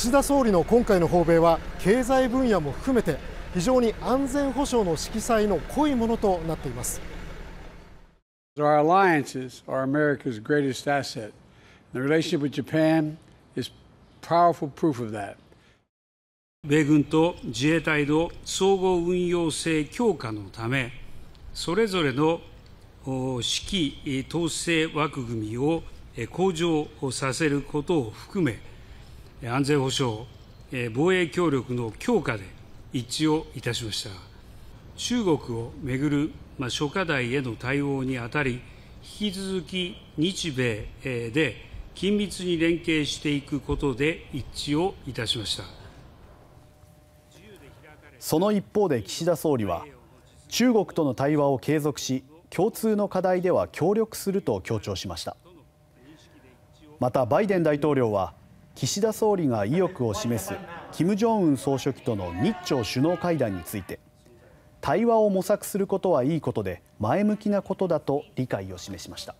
岸田総理の今回の訪米は経済分野も含めて非常に安全保障の色彩の濃いものとなっています。Our alliances are America's greatest asset. The relationship with Japan is powerful proof of that. 米軍と自衛隊の総合運用性強化のため、それぞれの指揮統制枠組みを向上させることを含め、安全保障、防衛協力の強化で一致をいたしました。中国をめぐる諸課題への対応にあたり、引き続き日米で緊密に連携していくことで一致をいたしましたその一方で岸田総理は中国との対話を継続し共通の課題では協力すると強調しましたまたバイデン大統領は岸田総理が意欲を示す金正恩総書記との日朝首脳会談について対話を模索することはいいことで前向きなことだと理解を示しました。